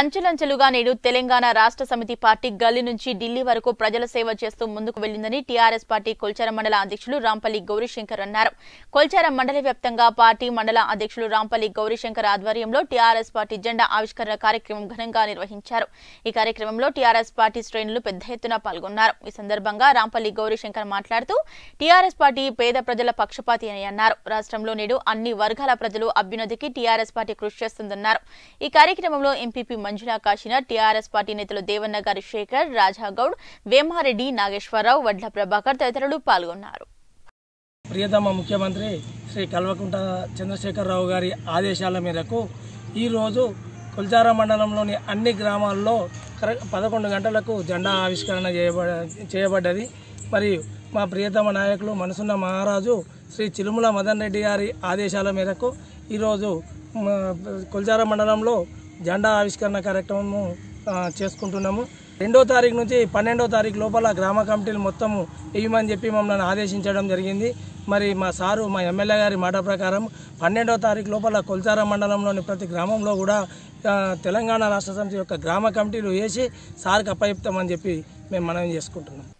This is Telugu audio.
అంచెలంచెలుగా నేడు తెలంగాణ రాష్ట్ర సమితి పార్టీ గల్లి నుంచి ఢిల్లీ వరకు ప్రజల సేవ చేస్తూ ముందుకు వెళ్లిందని టీఆర్ఎస్ పార్టీ కొల్చారం మండల అధ్యక్షులు రాంపల్లి గౌరీశంకర్ అన్నారు కొల్చారం మండల వ్యాప్తంగా పార్టీ మండల అధ్యక్షులు రాంపల్లి గౌరీశంకర్ ఆధ్వర్యంలో టీఆర్ఎస్ పార్టీ జెండా ఆవిష్కరణ కార్యక్రమం ఘనంగా నిర్వహించారు ఈ కార్యక్రమంలో టీఆర్ఎస్ పార్టీ శ్రేణులు పెద్ద ఎత్తున పాల్గొన్నారు ఈ సందర్భంగా రాంపల్లి గౌరీశంకర్ మాట్లాడుతూ టీఆర్ఎస్ పార్టీ పేద ప్రజల పక్షపాతి అని అన్నారు రాష్ట్రంలో నేడు అన్ని వర్గాల ప్రజలు అభ్యున్నతికి టీఆర్ఎస్ పార్టీ కృషి చేస్తుందన్నారు ఈ కార్యక్రమంలో ఎంపీపీ మంజులా కాశిన టీఆర్ఎస్ పార్టీ నేతలు దేవన్న గారి శేఖర్ రాజాగౌడ్ వేమారెడ్డి నాగేశ్వరరావు వడ్ల ప్రభాకర్ తదితరులు పాల్గొన్నారు ప్రియతమ ముఖ్యమంత్రి శ్రీ కల్వకుంట చంద్రశేఖరరావు గారి ఆదేశాల మేరకు ఈరోజు కుల్చారా మండలంలోని అన్ని గ్రామాల్లో పదకొండు గంటలకు జెండా ఆవిష్కరణ చేయబడ చేయబడ్డది మరియు మా ప్రియతమ నాయకులు మనసున్న మహారాజు శ్రీ చిలుముల మదన్ రెడ్డి గారి ఆదేశాల మేరకు ఈరోజు కుల్జార మండలంలో జెండా ఆవిష్కరణ కార్యక్రమము చేసుకుంటున్నాము రెండో తారీఖు నుంచి పన్నెండో తారీఖు లోపల గ్రామ కమిటీలు మొత్తము ఇవ్వమని చెప్పి మమ్మల్ని ఆదేశించడం జరిగింది మరి మా సారు మా ఎమ్మెల్యే గారి మాట ప్రకారం పన్నెండో తారీఖు లోపల కొల్చార మండలంలోని ప్రతి గ్రామంలో కూడా తెలంగాణ రాష్ట్ర సమితి యొక్క గ్రామ కమిటీలు వేసి సార్కి అప్పయిప్తామని చెప్పి మేము మనవి చేసుకుంటున్నాం